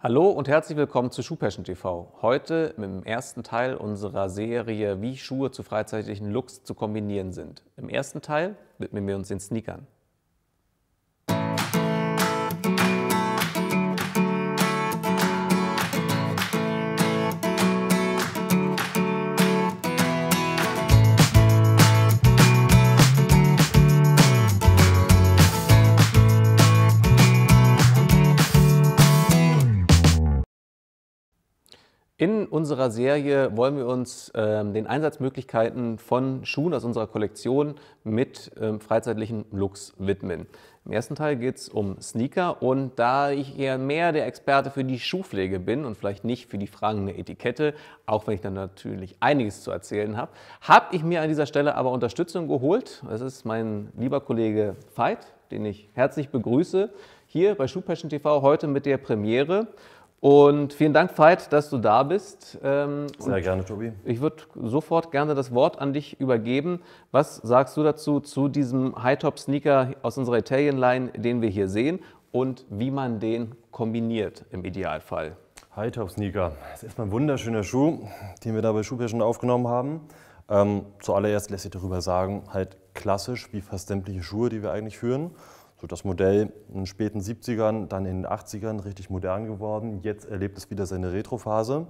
Hallo und herzlich willkommen zu Schuhpassion TV. Heute mit dem ersten Teil unserer Serie, wie Schuhe zu freizeitlichen Looks zu kombinieren sind. Im ersten Teil widmen wir uns den Sneakern. In unserer Serie wollen wir uns äh, den Einsatzmöglichkeiten von Schuhen aus unserer Kollektion mit äh, freizeitlichen Looks widmen. Im ersten Teil geht es um Sneaker und da ich eher mehr der Experte für die Schuhpflege bin und vielleicht nicht für die Fragen der Etikette, auch wenn ich dann natürlich einiges zu erzählen habe, habe ich mir an dieser Stelle aber Unterstützung geholt. Das ist mein lieber Kollege Veit, den ich herzlich begrüße, hier bei Schuhpassion TV heute mit der Premiere. Und vielen Dank, Veit, dass du da bist. Ähm, Sehr gerne, Tobi. Ich würde sofort gerne das Wort an dich übergeben. Was sagst du dazu zu diesem High-Top-Sneaker aus unserer Italian Line, den wir hier sehen und wie man den kombiniert im Idealfall? High-Top-Sneaker das ist erstmal ein wunderschöner Schuh, den wir da bei Schuhpär aufgenommen haben. Ähm, zuallererst lässt sich darüber sagen, halt klassisch wie fast sämtliche Schuhe, die wir eigentlich führen. So das Modell in den späten 70ern, dann in den 80ern richtig modern geworden. Jetzt erlebt es wieder seine Retrophase.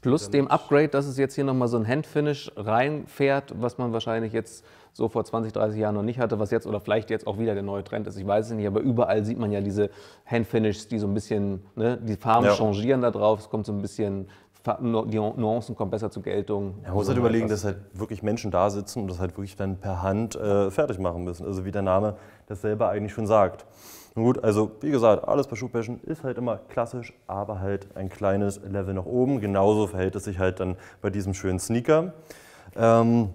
Plus dem Upgrade, dass es jetzt hier nochmal so ein Handfinish reinfährt, was man wahrscheinlich jetzt so vor 20, 30 Jahren noch nicht hatte, was jetzt oder vielleicht jetzt auch wieder der neue Trend ist. Ich weiß es nicht, aber überall sieht man ja diese Handfinishes, die so ein bisschen, ne, die Farben ja. changieren da drauf, es kommt so ein bisschen die Nuancen kommen besser zur Geltung. man muss halt überlegen, dass halt wirklich Menschen da sitzen und das halt wirklich dann per Hand äh, fertig machen müssen. Also wie der Name das selber eigentlich schon sagt. Nun gut, also wie gesagt, alles bei Schuhpassion ist halt immer klassisch, aber halt ein kleines Level nach oben. Genauso verhält es sich halt dann bei diesem schönen Sneaker. Ähm,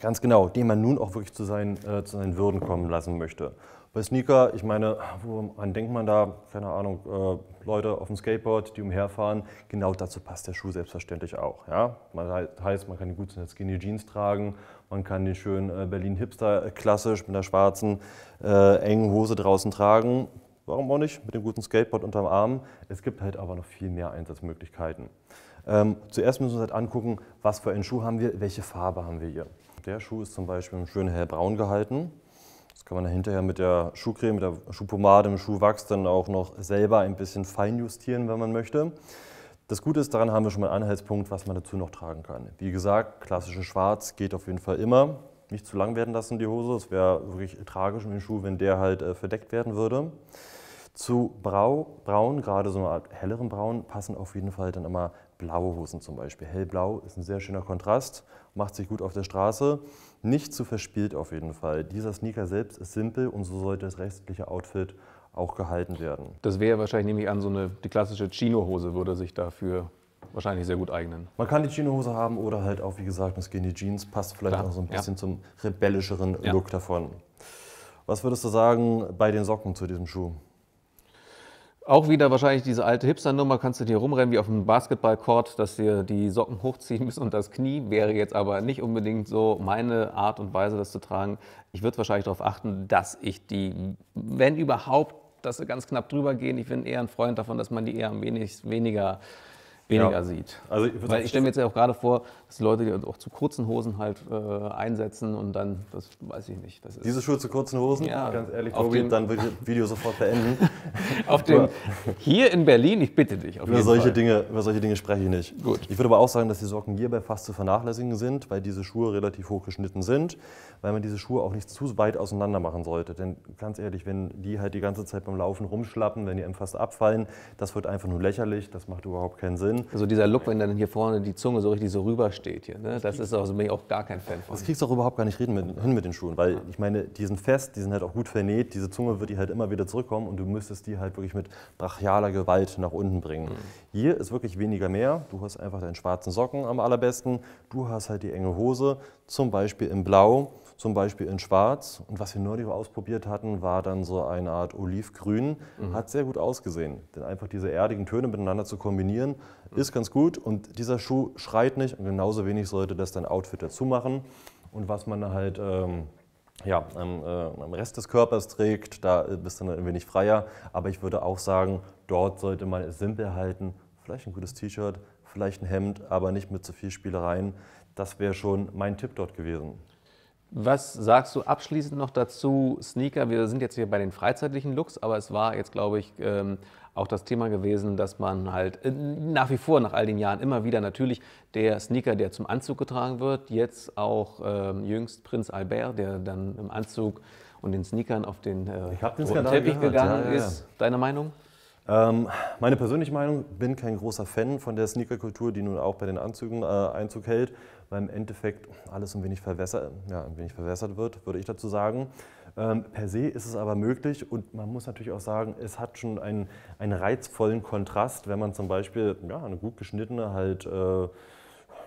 ganz genau, den man nun auch wirklich zu seinen, äh, zu seinen Würden kommen lassen möchte. Bei Sneaker, ich meine, woran denkt man da? Keine Ahnung, äh, Leute auf dem Skateboard, die umherfahren. Genau dazu passt der Schuh selbstverständlich auch. Ja? Man heißt, man kann die guten Skinny Jeans tragen, man kann den schönen äh, Berlin Hipster äh, klassisch mit der schwarzen, äh, engen Hose draußen tragen. Warum auch nicht? Mit dem guten Skateboard unterm Arm. Es gibt halt aber noch viel mehr Einsatzmöglichkeiten. Ähm, zuerst müssen wir uns halt angucken, was für einen Schuh haben wir, welche Farbe haben wir hier. Der Schuh ist zum Beispiel schön hellbraun gehalten. Das kann man dann hinterher mit der Schuhcreme, mit der Schuhpomade, mit dem Schuhwachs dann auch noch selber ein bisschen feinjustieren, wenn man möchte. Das Gute ist, daran haben wir schon mal einen Anhaltspunkt, was man dazu noch tragen kann. Wie gesagt, klassisches Schwarz geht auf jeden Fall immer. Nicht zu lang werden lassen die Hose, es wäre wirklich tragisch mit dem Schuh, wenn der halt äh, verdeckt werden würde. Zu Brau, Braun, gerade so eine Art helleren Braun, passen auf jeden Fall dann immer blaue Hosen zum Beispiel. Hellblau ist ein sehr schöner Kontrast, macht sich gut auf der Straße. Nicht zu verspielt auf jeden Fall. Dieser Sneaker selbst ist simpel und so sollte das restliche Outfit auch gehalten werden. Das wäre wahrscheinlich, nehme an, so eine die klassische Chino-Hose würde sich dafür wahrscheinlich sehr gut eignen. Man kann die Chino-Hose haben oder halt auch, wie gesagt, eine Skinny Jeans. Passt vielleicht Klar. auch so ein bisschen ja. zum rebellischeren ja. Look davon. Was würdest du sagen bei den Socken zu diesem Schuh? Auch wieder wahrscheinlich diese alte Hipster-Nummer, kannst du dir rumrennen wie auf einem Basketballcourt, dass dir die Socken hochziehen bis und das Knie, wäre jetzt aber nicht unbedingt so meine Art und Weise, das zu tragen. Ich würde wahrscheinlich darauf achten, dass ich die, wenn überhaupt, dass sie ganz knapp drüber gehen. Ich bin eher ein Freund davon, dass man die eher am wenig, weniger weniger ja. sieht. Also ich ich stelle mir jetzt auch gerade vor, dass die Leute die auch zu kurzen Hosen halt äh, einsetzen und dann, das weiß ich nicht. Diese Schuhe zu kurzen Hosen, ja, ganz ehrlich, Tobi, dann würde ich das Video sofort beenden. auf dem, hier in Berlin, ich bitte dich. über, solche Fall. Dinge, über solche Dinge spreche ich nicht. Gut. Ich würde aber auch sagen, dass die Socken hierbei fast zu vernachlässigen sind, weil diese Schuhe relativ hoch geschnitten sind, weil man diese Schuhe auch nicht zu weit auseinander machen sollte. Denn ganz ehrlich, wenn die halt die ganze Zeit beim Laufen rumschlappen, wenn die einem fast abfallen, das wird einfach nur lächerlich, das macht überhaupt keinen Sinn sind. So dieser Look, wenn dann hier vorne die Zunge so richtig so rübersteht hier. Ne? Das ist auch, also bin ich auch gar kein Fan von. Das kriegst du auch überhaupt gar nicht reden mit, hin mit den Schuhen, weil ich meine, die sind fest, die sind halt auch gut vernäht, diese Zunge wird die halt immer wieder zurückkommen und du müsstest die halt wirklich mit brachialer Gewalt nach unten bringen. Mhm. Hier ist wirklich weniger mehr. Du hast einfach deinen schwarzen Socken am allerbesten. Du hast halt die enge Hose, zum Beispiel in Blau zum Beispiel in Schwarz. Und was wir neulich ausprobiert hatten, war dann so eine Art Olivgrün. Mhm. Hat sehr gut ausgesehen. Denn einfach diese erdigen Töne miteinander zu kombinieren, mhm. ist ganz gut. Und dieser Schuh schreit nicht. Und genauso wenig sollte das dein Outfit dazu machen. Und was man halt. Ähm, ja, am, äh, am, Rest des Körpers trägt, da äh, bist du dann ein wenig freier. Aber ich würde auch sagen, dort sollte man es simpel halten. Vielleicht ein gutes T-Shirt, vielleicht ein Hemd, aber nicht mit zu viel Spielereien. Das wäre schon mein Tipp dort gewesen. Was sagst du abschließend noch dazu, Sneaker? Wir sind jetzt hier bei den freizeitlichen Looks, aber es war jetzt, glaube ich, ähm, auch das Thema gewesen, dass man halt äh, nach wie vor nach all den Jahren immer wieder natürlich der Sneaker, der zum Anzug getragen wird, jetzt auch ähm, jüngst Prinz Albert, der dann im Anzug und den Sneakern auf den, äh, den Teppich gegangen ja, ja. ist. Deine Meinung? Ähm, meine persönliche Meinung, bin kein großer Fan von der Sneakerkultur, die nun auch bei den Anzügen äh, Einzug hält, weil im Endeffekt alles ein wenig, verwässert, ja, ein wenig verwässert wird, würde ich dazu sagen. Ähm, per se ist es aber möglich und man muss natürlich auch sagen, es hat schon einen, einen reizvollen Kontrast, wenn man zum Beispiel ja, eine gut geschnittene, halt äh,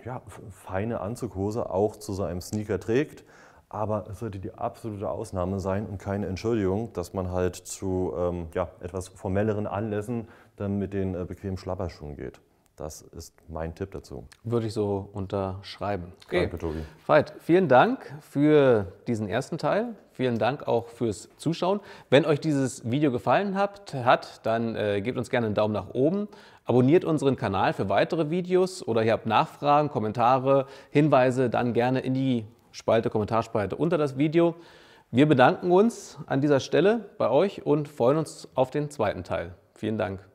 ja, feine Anzughose auch zu so einem Sneaker trägt. Aber es sollte die absolute Ausnahme sein und keine Entschuldigung, dass man halt zu ähm, ja, etwas formelleren Anlässen dann mit den äh, bequemen Schlapperschuhen geht. Das ist mein Tipp dazu. Würde ich so unterschreiben. Okay. Danke, Tobi. Veit, vielen Dank für diesen ersten Teil. Vielen Dank auch fürs Zuschauen. Wenn euch dieses Video gefallen hat, hat dann äh, gebt uns gerne einen Daumen nach oben. Abonniert unseren Kanal für weitere Videos oder ihr habt Nachfragen, Kommentare, Hinweise, dann gerne in die Spalte, Kommentarspalte unter das Video. Wir bedanken uns an dieser Stelle bei euch und freuen uns auf den zweiten Teil. Vielen Dank.